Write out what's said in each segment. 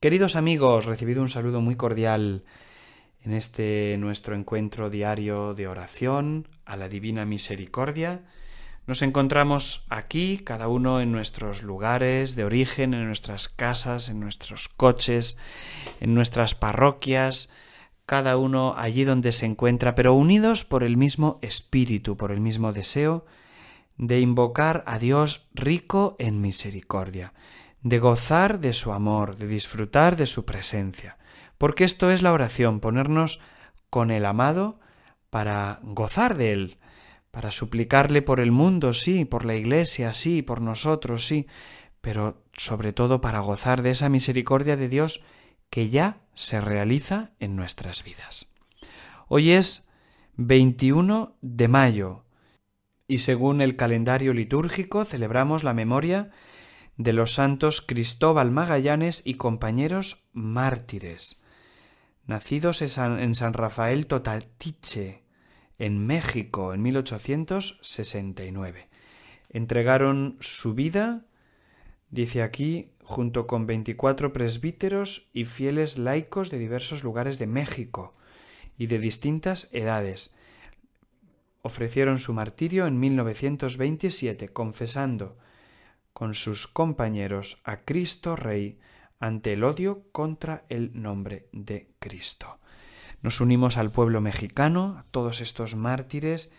Queridos amigos, recibido un saludo muy cordial en este nuestro encuentro diario de oración a la Divina Misericordia. Nos encontramos aquí, cada uno en nuestros lugares de origen, en nuestras casas, en nuestros coches, en nuestras parroquias, cada uno allí donde se encuentra, pero unidos por el mismo espíritu, por el mismo deseo de invocar a Dios rico en misericordia de gozar de su amor, de disfrutar de su presencia. Porque esto es la oración, ponernos con el amado para gozar de él, para suplicarle por el mundo, sí, por la iglesia, sí, por nosotros, sí, pero sobre todo para gozar de esa misericordia de Dios que ya se realiza en nuestras vidas. Hoy es 21 de mayo y según el calendario litúrgico celebramos la memoria de los santos Cristóbal Magallanes y compañeros mártires, nacidos en San Rafael Totaltiche, en México, en 1869. Entregaron su vida, dice aquí, junto con 24 presbíteros y fieles laicos de diversos lugares de México y de distintas edades. Ofrecieron su martirio en 1927, confesando con sus compañeros a Cristo Rey ante el odio contra el nombre de Cristo. Nos unimos al pueblo mexicano, a todos estos mártires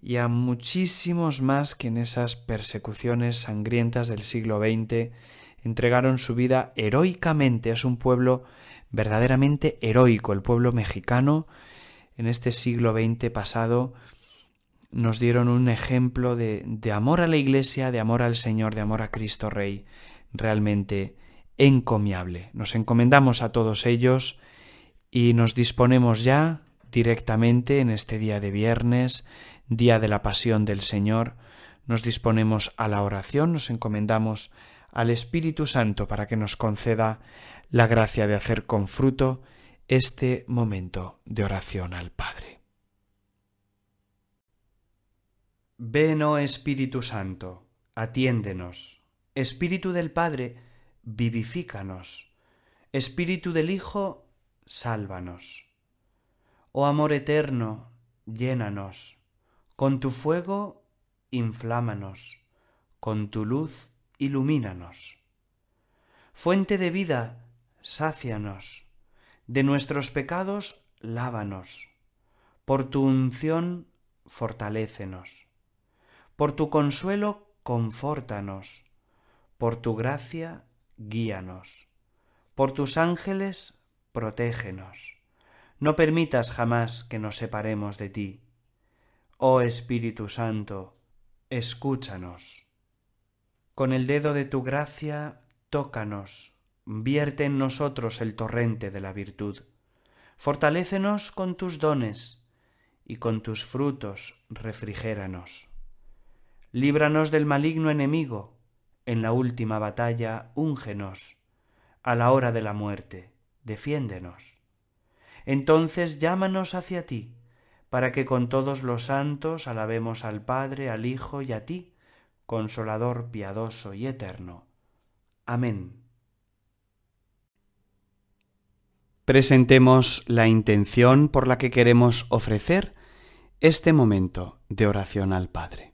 y a muchísimos más que en esas persecuciones sangrientas del siglo XX entregaron su vida heroicamente. Es un pueblo verdaderamente heroico, el pueblo mexicano en este siglo XX pasado nos dieron un ejemplo de, de amor a la Iglesia, de amor al Señor, de amor a Cristo Rey, realmente encomiable. Nos encomendamos a todos ellos y nos disponemos ya directamente en este día de viernes, día de la pasión del Señor, nos disponemos a la oración, nos encomendamos al Espíritu Santo para que nos conceda la gracia de hacer con fruto este momento de oración al Padre. Ven, oh Espíritu Santo, atiéndenos. Espíritu del Padre, vivifícanos. Espíritu del Hijo, sálvanos. Oh amor eterno, llénanos. Con tu fuego, inflámanos. Con tu luz, ilumínanos. Fuente de vida, sácianos. De nuestros pecados, lávanos. Por tu unción, fortalécenos por tu consuelo, confórtanos. Por tu gracia, guíanos. Por tus ángeles, protégenos. No permitas jamás que nos separemos de ti. Oh Espíritu Santo, escúchanos. Con el dedo de tu gracia, tócanos, vierte en nosotros el torrente de la virtud. Fortalécenos con tus dones y con tus frutos refrigéranos líbranos del maligno enemigo, en la última batalla úngenos, a la hora de la muerte, defiéndenos. Entonces llámanos hacia ti, para que con todos los santos alabemos al Padre, al Hijo y a ti, consolador piadoso y eterno. Amén. Presentemos la intención por la que queremos ofrecer este momento de oración al Padre.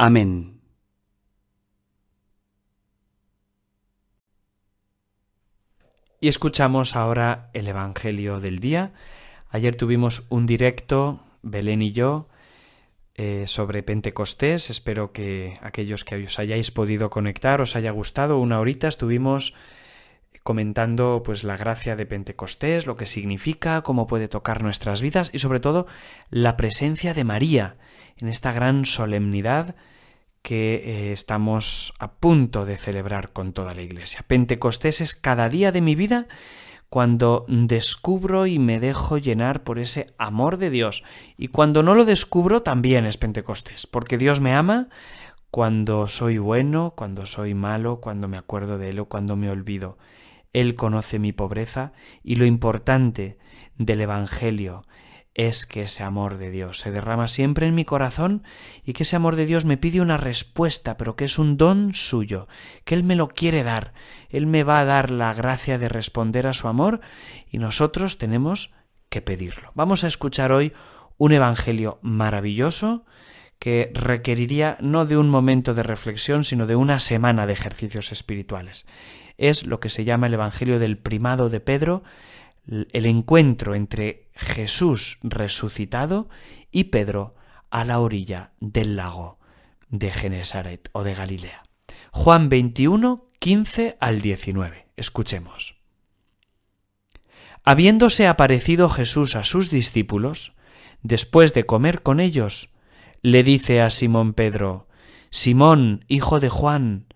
Amén. Y escuchamos ahora el Evangelio del día. Ayer tuvimos un directo, Belén y yo, eh, sobre Pentecostés. Espero que aquellos que os hayáis podido conectar os haya gustado. Una horita estuvimos comentando pues la gracia de Pentecostés, lo que significa, cómo puede tocar nuestras vidas y sobre todo la presencia de María en esta gran solemnidad que eh, estamos a punto de celebrar con toda la Iglesia. Pentecostés es cada día de mi vida cuando descubro y me dejo llenar por ese amor de Dios. Y cuando no lo descubro también es Pentecostés, porque Dios me ama cuando soy bueno, cuando soy malo, cuando me acuerdo de Él o cuando me olvido. Él conoce mi pobreza y lo importante del Evangelio es que ese amor de Dios se derrama siempre en mi corazón y que ese amor de Dios me pide una respuesta, pero que es un don suyo, que Él me lo quiere dar, Él me va a dar la gracia de responder a su amor y nosotros tenemos que pedirlo. Vamos a escuchar hoy un Evangelio maravilloso que requeriría no de un momento de reflexión, sino de una semana de ejercicios espirituales es lo que se llama el Evangelio del primado de Pedro, el encuentro entre Jesús resucitado y Pedro a la orilla del lago de Genesaret o de Galilea. Juan 21, 15 al 19. Escuchemos. Habiéndose aparecido Jesús a sus discípulos, después de comer con ellos, le dice a Simón Pedro, Simón, hijo de Juan,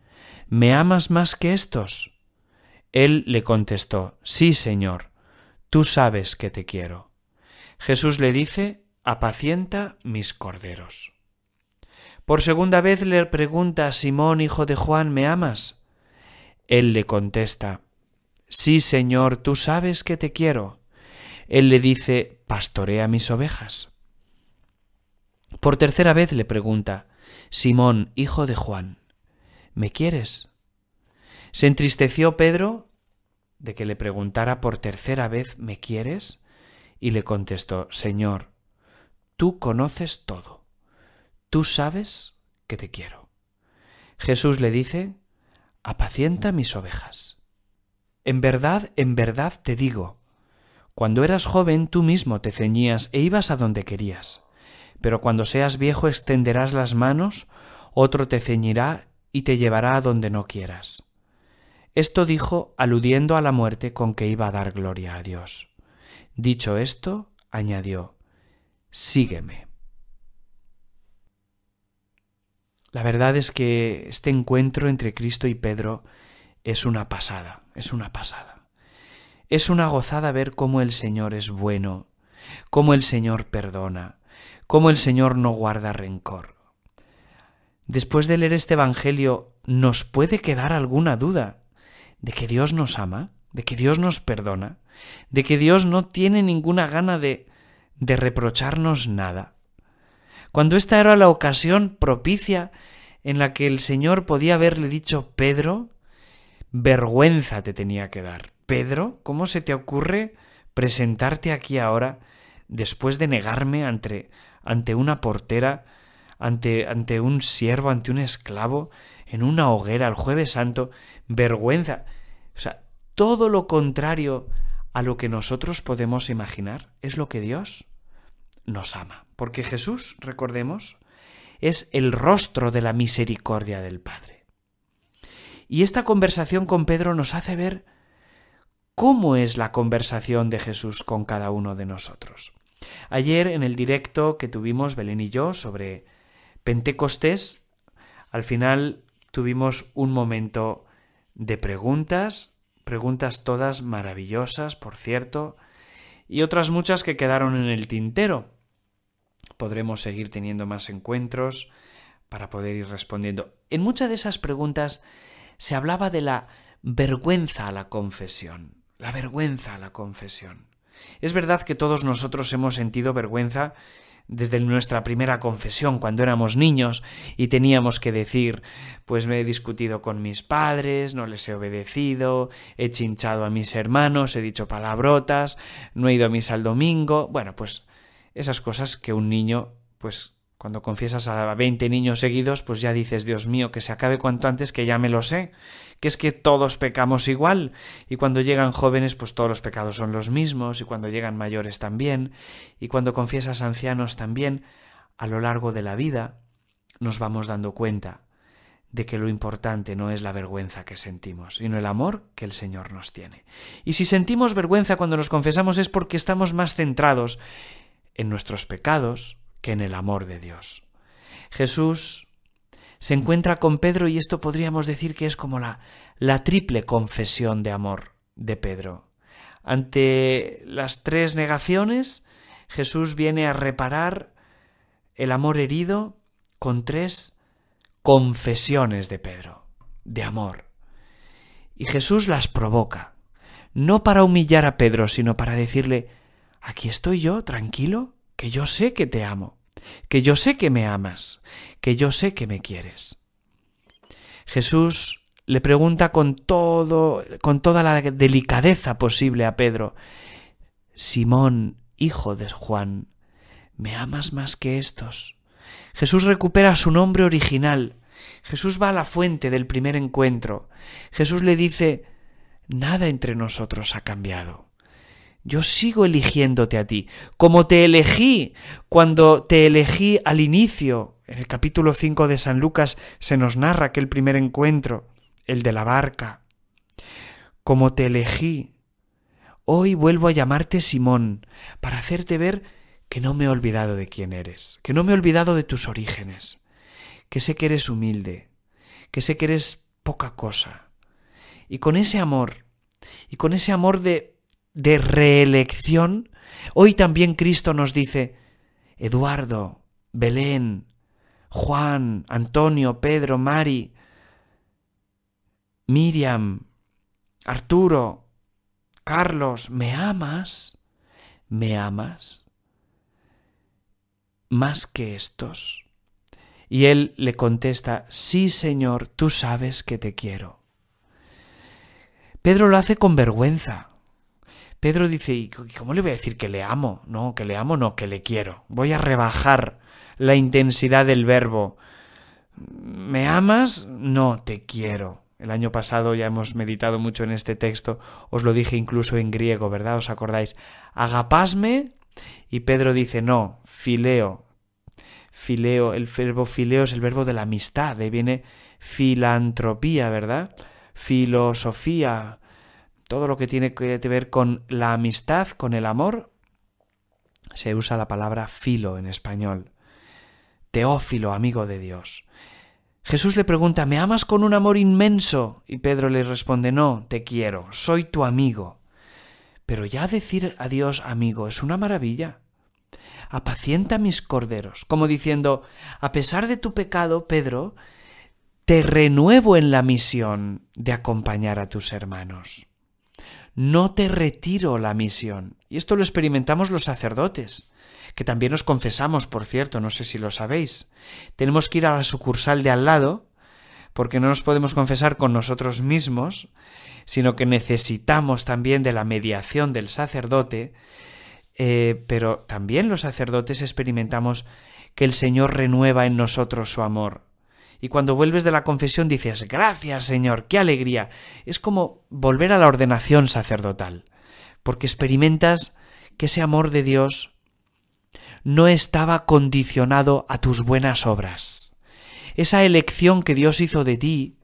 ¿me amas más que estos? Él le contestó, Sí, Señor, tú sabes que te quiero. Jesús le dice, Apacienta mis corderos. Por segunda vez le pregunta, Simón, hijo de Juan, ¿me amas? Él le contesta, Sí, Señor, tú sabes que te quiero. Él le dice, Pastorea mis ovejas. Por tercera vez le pregunta, Simón, hijo de Juan, ¿me quieres? Se entristeció Pedro de que le preguntara por tercera vez ¿me quieres? y le contestó Señor, tú conoces todo, tú sabes que te quiero. Jesús le dice, apacienta mis ovejas. En verdad, en verdad te digo, cuando eras joven tú mismo te ceñías e ibas a donde querías, pero cuando seas viejo extenderás las manos, otro te ceñirá y te llevará a donde no quieras. Esto dijo aludiendo a la muerte con que iba a dar gloria a Dios. Dicho esto, añadió, Sígueme. La verdad es que este encuentro entre Cristo y Pedro es una pasada, es una pasada. Es una gozada ver cómo el Señor es bueno, cómo el Señor perdona, cómo el Señor no guarda rencor. Después de leer este Evangelio, ¿nos puede quedar alguna duda? de que Dios nos ama, de que Dios nos perdona, de que Dios no tiene ninguna gana de, de reprocharnos nada. Cuando esta era la ocasión propicia en la que el Señor podía haberle dicho, Pedro, vergüenza te tenía que dar. Pedro, ¿cómo se te ocurre presentarte aquí ahora después de negarme ante, ante una portera, ante, ante un siervo, ante un esclavo, en una hoguera el jueves santo, vergüenza. O sea, todo lo contrario a lo que nosotros podemos imaginar es lo que Dios nos ama. Porque Jesús, recordemos, es el rostro de la misericordia del Padre. Y esta conversación con Pedro nos hace ver cómo es la conversación de Jesús con cada uno de nosotros. Ayer en el directo que tuvimos Belén y yo sobre Pentecostés, al final tuvimos un momento de preguntas, preguntas todas maravillosas, por cierto, y otras muchas que quedaron en el tintero. Podremos seguir teniendo más encuentros para poder ir respondiendo. En muchas de esas preguntas se hablaba de la vergüenza a la confesión, la vergüenza a la confesión. Es verdad que todos nosotros hemos sentido vergüenza desde nuestra primera confesión cuando éramos niños y teníamos que decir, pues me he discutido con mis padres, no les he obedecido, he chinchado a mis hermanos, he dicho palabrotas, no he ido a misa al domingo, bueno, pues esas cosas que un niño pues cuando confiesas a 20 niños seguidos, pues ya dices, Dios mío, que se acabe cuanto antes, que ya me lo sé, que es que todos pecamos igual, y cuando llegan jóvenes, pues todos los pecados son los mismos, y cuando llegan mayores también, y cuando confiesas ancianos también, a lo largo de la vida nos vamos dando cuenta de que lo importante no es la vergüenza que sentimos, sino el amor que el Señor nos tiene. Y si sentimos vergüenza cuando nos confesamos es porque estamos más centrados en nuestros pecados, que en el amor de Dios. Jesús se encuentra con Pedro y esto podríamos decir que es como la, la triple confesión de amor de Pedro. Ante las tres negaciones, Jesús viene a reparar el amor herido con tres confesiones de Pedro, de amor. Y Jesús las provoca, no para humillar a Pedro, sino para decirle, aquí estoy yo, tranquilo, que yo sé que te amo, que yo sé que me amas, que yo sé que me quieres. Jesús le pregunta con todo con toda la delicadeza posible a Pedro, Simón, hijo de Juan, ¿me amas más que estos? Jesús recupera su nombre original. Jesús va a la fuente del primer encuentro. Jesús le dice, nada entre nosotros ha cambiado yo sigo eligiéndote a ti, como te elegí cuando te elegí al inicio. En el capítulo 5 de San Lucas se nos narra aquel primer encuentro, el de la barca. Como te elegí, hoy vuelvo a llamarte Simón, para hacerte ver que no me he olvidado de quién eres, que no me he olvidado de tus orígenes, que sé que eres humilde, que sé que eres poca cosa. Y con ese amor, y con ese amor de de reelección, hoy también Cristo nos dice, Eduardo, Belén, Juan, Antonio, Pedro, Mari, Miriam, Arturo, Carlos, ¿me amas? ¿Me amas? Más que estos. Y él le contesta, sí Señor, tú sabes que te quiero. Pedro lo hace con vergüenza, Pedro dice, ¿y cómo le voy a decir que le amo? No, que le amo, no, que le quiero. Voy a rebajar la intensidad del verbo. ¿Me amas? No, te quiero. El año pasado ya hemos meditado mucho en este texto, os lo dije incluso en griego, ¿verdad? ¿Os acordáis? Agapásme. y Pedro dice, no, fileo. Fileo, el verbo fileo es el verbo de la amistad, de ahí viene filantropía, ¿verdad? Filosofía, todo lo que tiene que ver con la amistad, con el amor, se usa la palabra filo en español. Teófilo, amigo de Dios. Jesús le pregunta, ¿me amas con un amor inmenso? Y Pedro le responde, no, te quiero, soy tu amigo. Pero ya decir a Dios amigo es una maravilla. Apacienta mis corderos, como diciendo, a pesar de tu pecado, Pedro, te renuevo en la misión de acompañar a tus hermanos no te retiro la misión. Y esto lo experimentamos los sacerdotes, que también nos confesamos, por cierto, no sé si lo sabéis. Tenemos que ir a la sucursal de al lado, porque no nos podemos confesar con nosotros mismos, sino que necesitamos también de la mediación del sacerdote, eh, pero también los sacerdotes experimentamos que el Señor renueva en nosotros su amor y cuando vuelves de la confesión dices, gracias Señor, qué alegría. Es como volver a la ordenación sacerdotal, porque experimentas que ese amor de Dios no estaba condicionado a tus buenas obras. Esa elección que Dios hizo de ti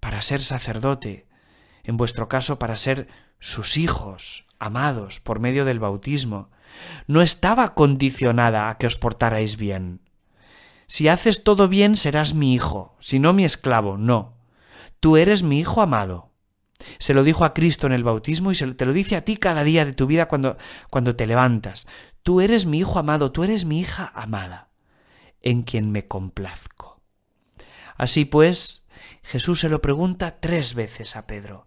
para ser sacerdote, en vuestro caso para ser sus hijos, amados por medio del bautismo, no estaba condicionada a que os portarais bien. Si haces todo bien, serás mi hijo, si no mi esclavo, no. Tú eres mi hijo amado. Se lo dijo a Cristo en el bautismo y se te lo dice a ti cada día de tu vida cuando, cuando te levantas. Tú eres mi hijo amado, tú eres mi hija amada, en quien me complazco. Así pues, Jesús se lo pregunta tres veces a Pedro.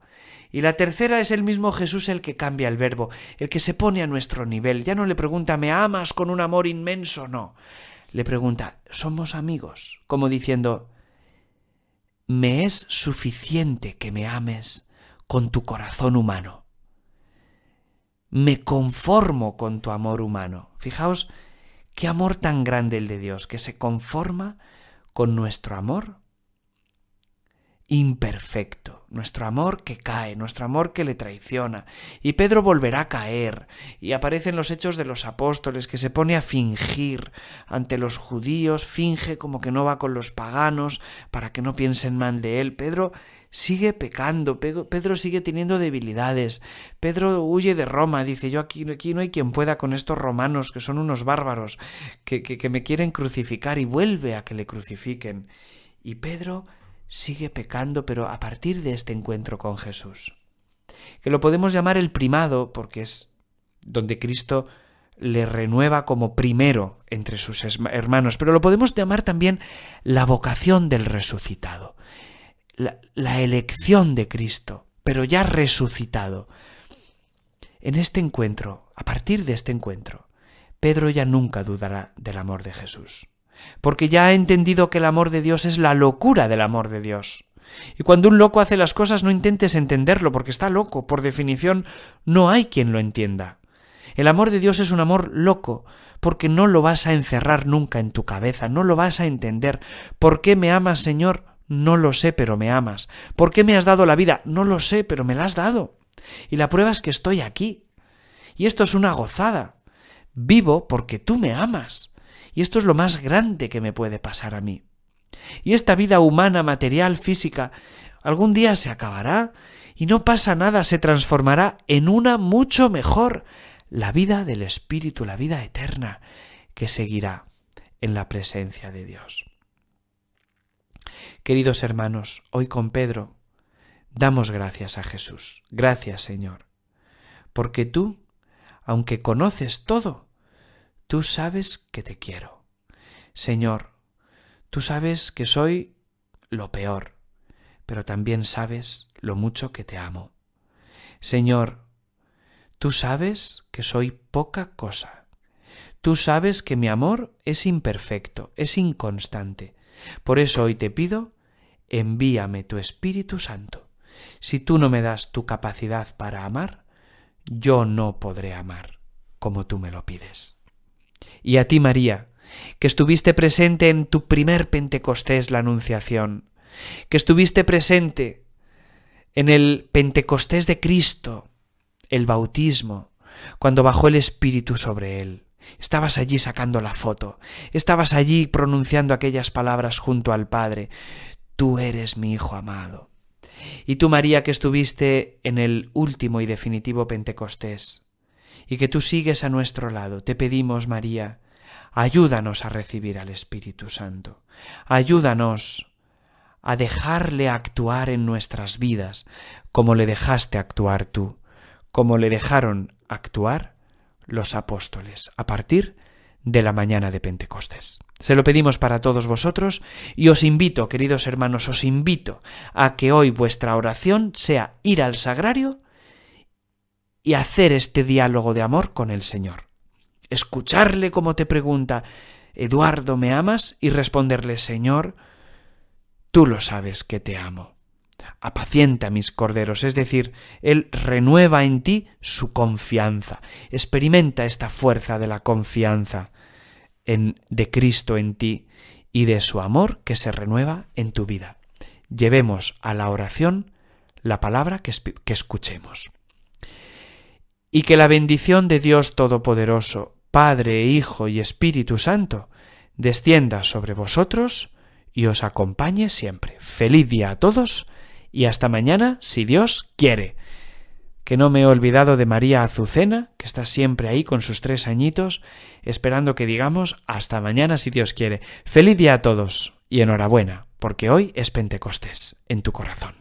Y la tercera es el mismo Jesús el que cambia el verbo, el que se pone a nuestro nivel. Ya no le pregunta ¿me amas con un amor inmenso? No le pregunta, ¿somos amigos? Como diciendo, me es suficiente que me ames con tu corazón humano. Me conformo con tu amor humano. Fijaos qué amor tan grande el de Dios, que se conforma con nuestro amor imperfecto, nuestro amor que cae, nuestro amor que le traiciona. Y Pedro volverá a caer, y aparecen los hechos de los apóstoles, que se pone a fingir ante los judíos, finge como que no va con los paganos, para que no piensen mal de él. Pedro sigue pecando, Pedro sigue teniendo debilidades, Pedro huye de Roma, dice yo aquí, aquí no hay quien pueda con estos romanos que son unos bárbaros, que, que me quieren crucificar y vuelve a que le crucifiquen. Y Pedro sigue pecando, pero a partir de este encuentro con Jesús. Que lo podemos llamar el primado, porque es donde Cristo le renueva como primero entre sus hermanos, pero lo podemos llamar también la vocación del resucitado, la, elección de Cristo, pero ya resucitado. En este encuentro, a partir de este encuentro, Pedro ya nunca dudará del amor de Jesús porque ya ha entendido que el amor de Dios es la locura del amor de Dios. Y cuando un loco hace las cosas no intentes entenderlo, porque está loco, por definición no hay quien lo entienda. El amor de Dios es un amor loco, porque no lo vas a encerrar nunca en tu cabeza, no lo vas a entender. ¿Por qué me amas, Señor? No lo sé, pero me amas. ¿Por qué me has dado la vida? No lo sé, pero me la has dado. Y la prueba es que estoy aquí. Y esto es una gozada. Vivo porque tú me amas. Y esto es lo más grande que me puede pasar a mí. Y esta vida humana, material, física, algún día se acabará y no pasa nada, se transformará en una mucho mejor, la vida del Espíritu, la vida eterna, que seguirá en la presencia de Dios. Queridos hermanos, hoy con Pedro damos gracias a Jesús. Gracias, Señor, porque tú, aunque conoces todo, Tú sabes que te quiero. Señor, tú sabes que soy lo peor, pero también sabes lo mucho que te amo. Señor, tú sabes que soy poca cosa. Tú sabes que mi amor es imperfecto, es inconstante. Por eso hoy te pido, envíame tu Espíritu Santo. Si tú no me das tu capacidad para amar, yo no podré amar como tú me lo pides y a ti María, que estuviste presente en tu primer Pentecostés la Anunciación, que estuviste presente en el Pentecostés de Cristo, el bautismo, cuando bajó el Espíritu sobre él. Estabas allí sacando la foto, estabas allí pronunciando aquellas palabras junto al Padre. Tú eres mi Hijo amado. Y tú, María, que estuviste en el último y definitivo Pentecostés, y que tú sigues a nuestro lado. Te pedimos, María, ayúdanos a recibir al Espíritu Santo. Ayúdanos a dejarle actuar en nuestras vidas como le dejaste actuar tú, como le dejaron actuar los apóstoles a partir de la mañana de Pentecostés. Se lo pedimos para todos vosotros y os invito, queridos hermanos, os invito a que hoy vuestra oración sea ir al sagrario y hacer este diálogo de amor con el Señor. Escucharle como te pregunta, Eduardo, ¿me amas? Y responderle, Señor, tú lo sabes que te amo. Apacienta mis corderos, es decir, Él renueva en ti su confianza. Experimenta esta fuerza de la confianza en, de Cristo en ti y de su amor que se renueva en tu vida. Llevemos a la oración la palabra que escuchemos y que la bendición de Dios Todopoderoso, Padre, Hijo y Espíritu Santo, descienda sobre vosotros y os acompañe siempre. Feliz día a todos y hasta mañana, si Dios quiere. Que no me he olvidado de María Azucena, que está siempre ahí con sus tres añitos, esperando que digamos hasta mañana, si Dios quiere. Feliz día a todos y enhorabuena, porque hoy es Pentecostés en tu corazón.